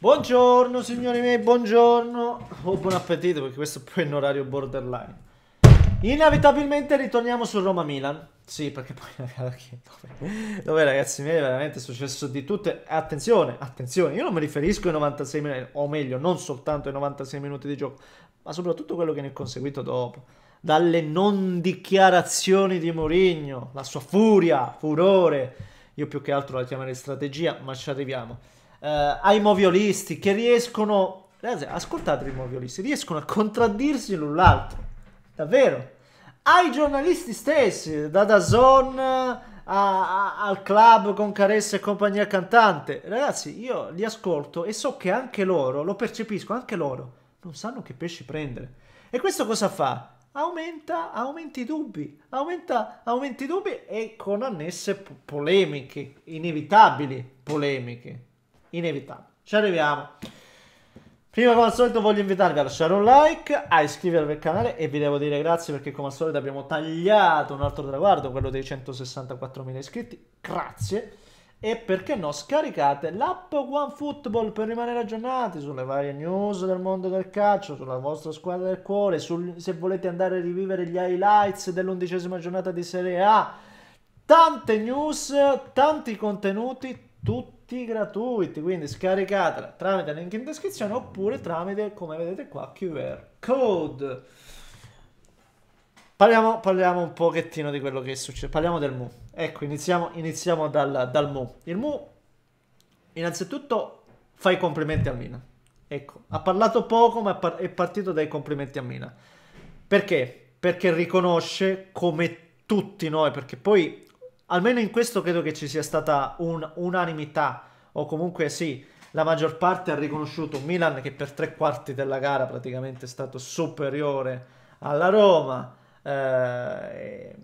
Buongiorno signori miei, buongiorno o oh, buon appetito perché questo poi è un orario borderline. Inevitabilmente ritorniamo su Roma-Milan. Sì, perché poi ragazzi, dove, dove ragazzi miei veramente successo di tutto. Attenzione, attenzione, io non mi riferisco ai 96 minuti, o meglio, non soltanto ai 96 minuti di gioco, ma soprattutto quello che ne è conseguito dopo. Dalle non dichiarazioni di Mourinho, la sua furia, furore. Io più che altro la chiamerei strategia, ma ci arriviamo eh, ai moviolisti che riescono... Ragazzi, ascoltate i moviolisti, riescono a contraddirsi l'un l'altro. Davvero. Ai giornalisti stessi, da Dazon eh, a, a, al club con Caressa e compagnia cantante. Ragazzi, io li ascolto e so che anche loro, lo percepisco, anche loro, non sanno che pesci prendere. E questo cosa fa? Aumenta, aumenta i dubbi, aumenta, aumenta i dubbi e con annesse polemiche, inevitabili polemiche inevitabile. Ci arriviamo. Prima come al solito voglio invitarvi a lasciare un like, a iscrivervi al canale e vi devo dire grazie perché come al solito abbiamo tagliato un altro traguardo, quello dei 164.000 iscritti. Grazie. E perché no, scaricate l'app OneFootball per rimanere aggiornati sulle varie news del mondo del calcio, sulla vostra squadra del cuore, sul, se volete andare a rivivere gli highlights dell'undicesima giornata di Serie A. Tante news, tanti contenuti, tutto tutti gratuiti, quindi scaricatela tramite link in descrizione oppure tramite, come vedete qua, QR code. Parliamo, parliamo un pochettino di quello che succede, parliamo del Mu. Ecco, iniziamo, iniziamo dal, dal Mu. Il Mu, innanzitutto, fa i complimenti a Mina. Ecco, ha parlato poco ma è partito dai complimenti a Mina. Perché? Perché riconosce come tutti noi, perché poi almeno in questo credo che ci sia stata un'unanimità o comunque sì, la maggior parte ha riconosciuto Milan che per tre quarti della gara praticamente è stato superiore alla Roma eh,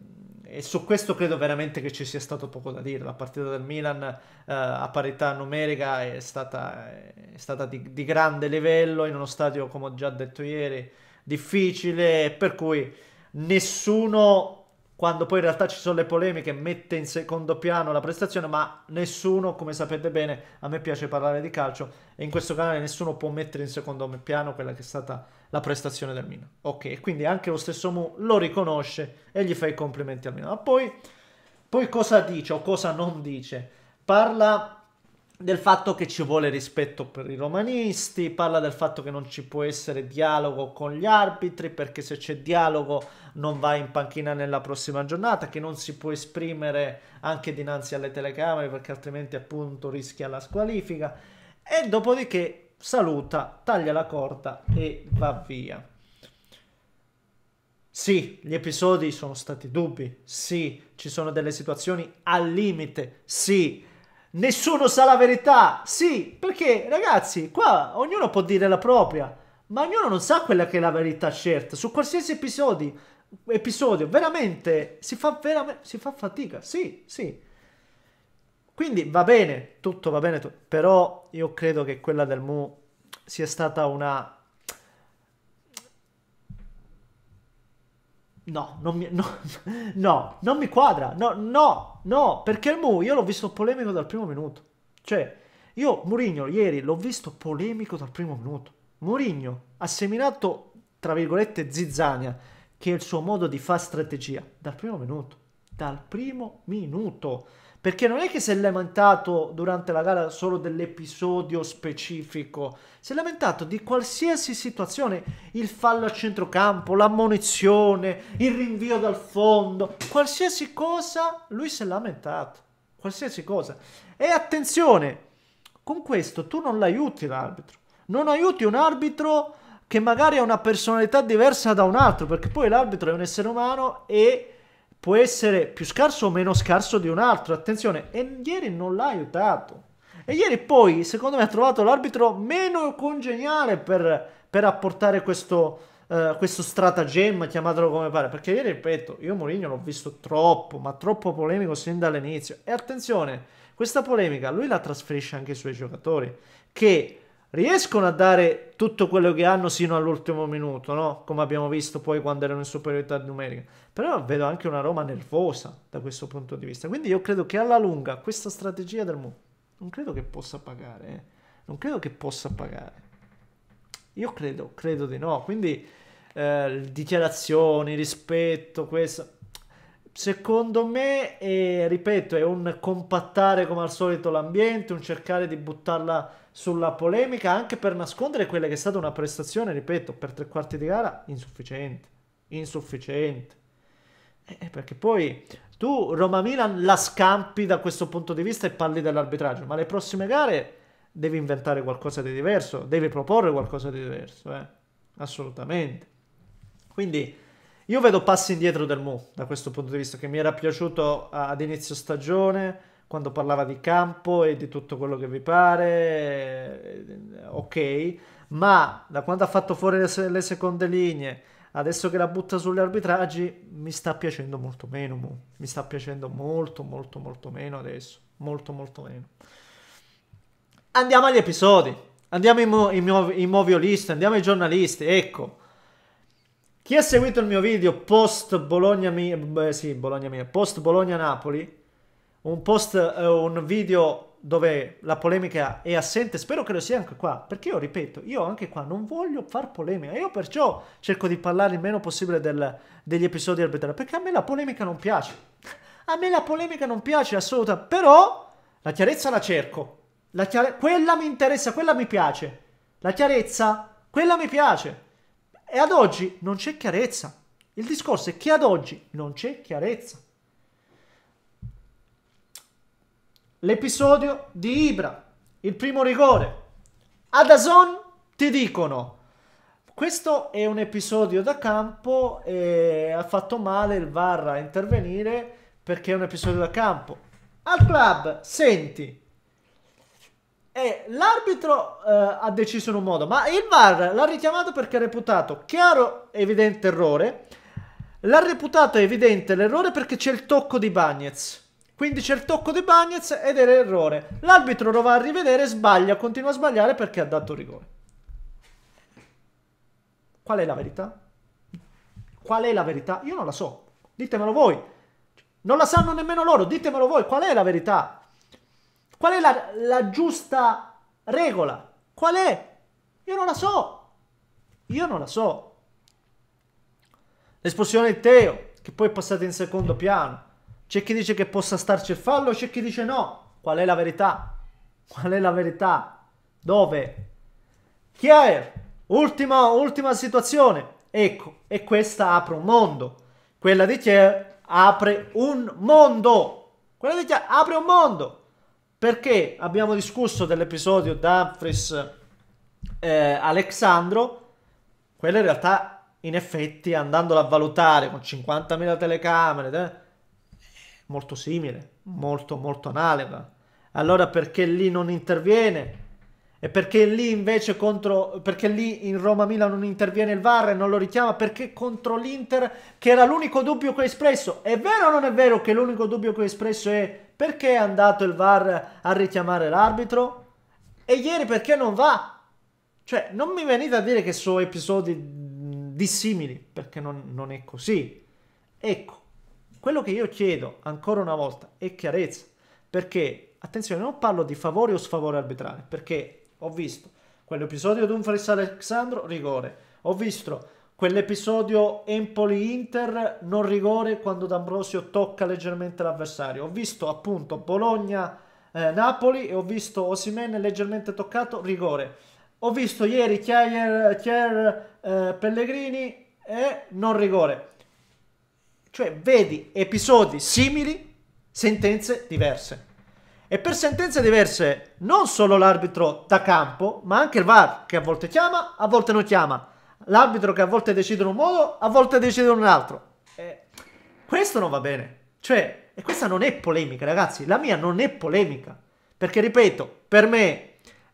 e, su questo credo veramente che ci sia stato poco da dire. La partita del Milan eh, a parità numerica è stata, è stata di, di, grande livello in uno stadio, come ho già detto ieri, difficile per cui nessuno quando poi in realtà ci sono le polemiche, mette in secondo piano la prestazione, ma nessuno, come sapete bene, a me piace parlare di calcio e in questo canale nessuno può mettere in secondo piano quella che è stata la prestazione del Milan. Ok, quindi anche lo stesso Mu lo riconosce e gli fa i complimenti al Milan. Ma poi, poi cosa dice o cosa non dice? Parla del fatto che ci vuole rispetto per i romanisti, parla del fatto che non ci può essere dialogo con gli arbitri perché se c'è dialogo non va in panchina nella prossima giornata, che non si può esprimere anche dinanzi alle telecamere perché altrimenti appunto rischia la squalifica e dopodiché saluta, taglia la corda e va via. Sì, gli episodi sono stati dubbi, sì, ci sono delle situazioni al limite, sì Nessuno sa la verità. Sì, perché ragazzi, qua ognuno può dire la propria, ma ognuno non sa quella che è la verità certa su qualsiasi episodio. Episodio, veramente si fa, veramente, si fa fatica. Sì, sì. Quindi va bene, tutto va bene, però io credo che quella del Mu sia stata una No, non mi, no, no, non mi quadra, no, no, no, perché il Mu io l'ho visto polemico dal primo minuto. Cioè, io Murigno ieri l'ho visto polemico dal primo minuto. Murigno ha seminato, tra virgolette, zizzania, che è il suo modo di fare strategia, dal primo minuto. Dal primo minuto perché non è che si è lamentato durante la gara solo dell'episodio specifico, si è lamentato di qualsiasi situazione, il fallo a centrocampo, l'ammonizione, il rinvio dal fondo, qualsiasi cosa lui si è lamentato, qualsiasi cosa. E attenzione, con questo tu non l'aiuti l'arbitro, non aiuti un arbitro che magari ha una personalità diversa da un altro, perché poi l'arbitro è un essere umano e può essere più scarso o meno scarso di un altro. Attenzione, e ieri non l'ha aiutato. E ieri poi, secondo me, ha trovato l'arbitro meno congeniale per, per apportare questo, uh, questo, stratagemma, chiamatelo come pare. Perché ieri, ripeto, io Mourinho l'ho visto troppo, ma troppo polemico sin dall'inizio. E attenzione, questa polemica lui la trasferisce anche ai suoi giocatori, che riescono a dare tutto quello che hanno sino all'ultimo minuto, no? Come abbiamo visto poi quando erano in superiorità numerica. Però vedo anche una Roma nervosa da questo punto di vista. Quindi io credo che alla lunga questa strategia del Mu non credo che possa pagare, eh? Non credo che possa pagare. Io credo, credo di no. Quindi eh, dichiarazioni, rispetto, questo Secondo me, è, ripeto, è un compattare come al solito l'ambiente, un cercare di buttarla sulla polemica anche per nascondere quella che è stata una prestazione, ripeto, per tre quarti di gara insufficiente. Insufficiente. Eh, eh perché poi tu Roma Milan la scampi da questo punto di vista e parli dell'arbitraggio, ma le prossime gare devi inventare qualcosa di diverso, devi proporre qualcosa di diverso, eh? assolutamente. Quindi io vedo passi indietro del Mu da questo punto di vista, che mi era piaciuto ad inizio stagione quando parlava di campo e di tutto quello che vi pare, eh, ok, ma da quando ha fatto fuori le, le seconde linee, adesso che la butta sugli arbitraggi, mi sta piacendo molto meno, Mu. mi sta piacendo molto molto molto meno adesso, molto molto meno. Andiamo agli episodi, andiamo ai, mo- ai, mov- ai moviolisti, andiamo ai giornalisti, ecco. Chi ha seguito il mio video post Bologna, beh, sì, Bologna post Bologna Napoli, un post, eh, un video dove la polemica è assente, spero che lo sia anche qua, perché io ripeto, io anche qua non voglio far polemica, io perciò cerco di parlare il meno possibile del, degli episodi arbitrali, perché a me la polemica non piace, a me la polemica non piace assolutamente, però la chiarezza la cerco, la chiare... quella mi interessa, quella mi piace, la chiarezza, quella mi piace. E ad oggi non c'è chiarezza. Il discorso è che ad oggi non c'è chiarezza. L'episodio di Ibra, il primo rigore. Ad Azon ti dicono, questo è un episodio da campo e ha fatto male il VAR a intervenire perché è un episodio da campo. Al club, senti, e l'arbitro eh, ha deciso in un modo, ma il VAR l'ha richiamato perché ha reputato chiaro evidente errore. L'ha reputato evidente l'errore perché c'è il tocco di Bagnets. Quindi c'è il tocco di Bagnets ed era errore. L'arbitro lo va a rivedere, sbaglia, continua a sbagliare perché ha dato rigore. Qual è la verità? Qual è la verità? Io non la so. Ditemelo voi. Non la sanno nemmeno loro. Ditemelo voi. Qual è la verità? Qual è la, la giusta regola? Qual è? Io non la so. Io non la so. L'esplosione di Teo, che poi è passata in secondo piano. C'è chi dice che possa starci il fallo, c'è chi dice no. Qual è la verità? Qual è la verità? Dove? Chiaer, ultima, ultima situazione. Ecco, e questa apre un mondo. Quella di Chiaer apre un mondo. Quella di Chiaer apre un mondo perché abbiamo discusso dell'episodio Dumfries eh, Alexandro, quello in realtà in effetti andandolo a valutare con 50.000 telecamere, eh, molto simile, mm. molto molto analoga. Allora perché lì non interviene? E perché lì invece contro perché lì in Roma Milan non interviene il VAR e non lo richiama perché contro l'Inter che era l'unico dubbio che ho espresso. È vero o non è vero che l'unico dubbio che ho espresso è perché è andato il VAR a richiamare l'arbitro? E ieri perché non va? Cioè, non mi venite a dire che sono episodi dissimili, perché non, non è così. Ecco, quello che io chiedo ancora una volta è chiarezza, perché, attenzione, non parlo di favore o sfavore arbitrale, perché ho visto quell'episodio di Dumfries Alexandro, rigore, ho visto quell'episodio Empoli-Inter non rigore quando D'Ambrosio tocca leggermente l'avversario. Ho visto appunto Bologna-Napoli eh, e ho visto Osimene leggermente toccato, rigore. Ho visto ieri Chier, Chier eh, Pellegrini e non rigore. Cioè vedi episodi simili, sentenze diverse. E per sentenze diverse non solo l'arbitro da campo, ma anche il VAR che a volte chiama, a volte non chiama l'arbitro che a volte decide in un modo, a volte decide in un altro. E eh. questo non va bene. Cioè, e questa non è polemica, ragazzi. La mia non è polemica. Perché, ripeto, per me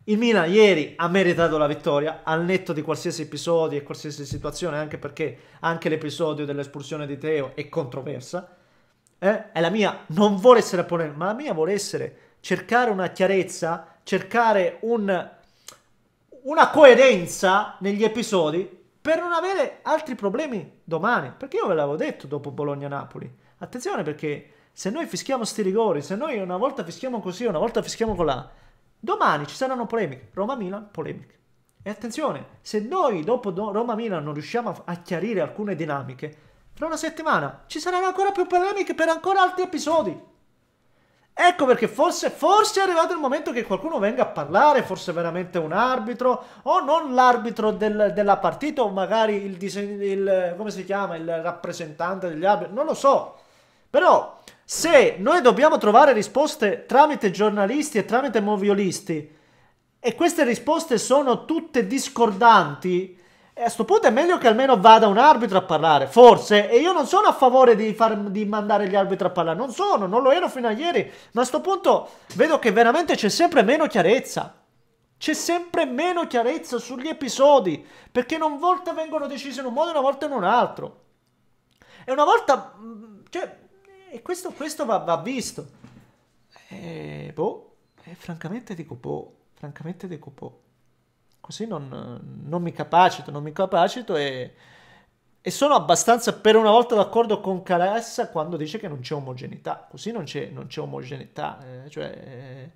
il Milan ieri ha meritato la vittoria, al netto di qualsiasi episodio e qualsiasi situazione, anche perché anche l'episodio dell'espulsione di Teo è controversa. Eh? E la mia non vuole essere polemica, ma la mia vuole essere cercare una chiarezza, cercare un, una coerenza negli episodi per non avere altri problemi domani. Perché io ve l'avevo detto dopo Bologna-Napoli. Attenzione perché se noi fischiamo sti rigori, se noi una volta fischiamo così, una volta fischiamo con colà, domani ci saranno polemiche. Roma-Milan, polemiche. E attenzione, se noi dopo Roma-Milan non riusciamo a chiarire alcune dinamiche, tra una settimana ci saranno ancora più polemiche per ancora altri episodi. Ecco perché forse, forse, è arrivato il momento che qualcuno venga a parlare, forse veramente un arbitro, o non l'arbitro del, della partita, o magari il, il, come si chiama, il rappresentante degli arbitri, non lo so. Però se noi dobbiamo trovare risposte tramite giornalisti e tramite moviolisti, e queste risposte sono tutte discordanti, e a sto punto è meglio che almeno vada un arbitro a parlare, forse. E io non sono a favore di, far, di mandare gli arbitri a parlare, non sono, non lo ero fino a ieri. Ma a sto punto vedo che veramente c'è sempre meno chiarezza. C'è sempre meno chiarezza sugli episodi, perché non volta vengono decisi in un modo e una volta in un altro. E una volta... Mm, cioè, e questo, questo va, va, visto. E eh, boh, e eh, francamente dico boh, francamente dico boh così non, non mi capacito, non mi capacito e, e sono abbastanza per una volta d'accordo con Caressa quando dice che non c'è omogeneità, così non c'è, non c'è omogeneità, eh, cioè,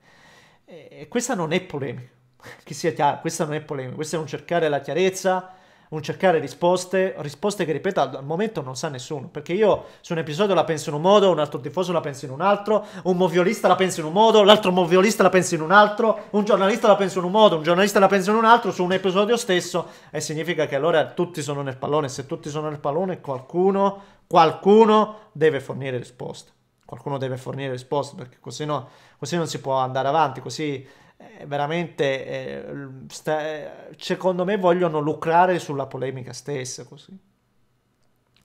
eh, eh, questa non è polemica, che sia chiaro, questa non è polemica, questo è un cercare la chiarezza, un cercare risposte, risposte che ripeto al momento non sa nessuno, perché io su un episodio la penso in un modo, un altro tifoso la penso in un altro, un moviolista la penso in un modo, l'altro moviolista la penso in un altro, un giornalista la penso in un modo, un giornalista la penso in un altro, su un episodio stesso, e significa che allora tutti sono nel pallone, se tutti sono nel pallone qualcuno, qualcuno deve fornire risposte, qualcuno deve fornire risposte, perché così, no, così non si può andare avanti, così eh, veramente eh, sta, eh, secondo me vogliono lucrare sulla polemica stessa così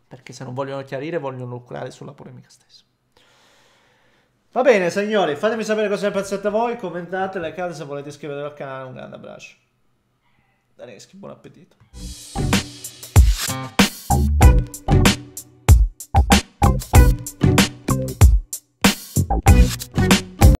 perché se non vogliono chiarire vogliono lucrare sulla polemica stessa va bene signori fatemi sapere cosa ne pensate voi commentate le like se volete iscrivervi al canale un grande abbraccio da Reschi, buon appetito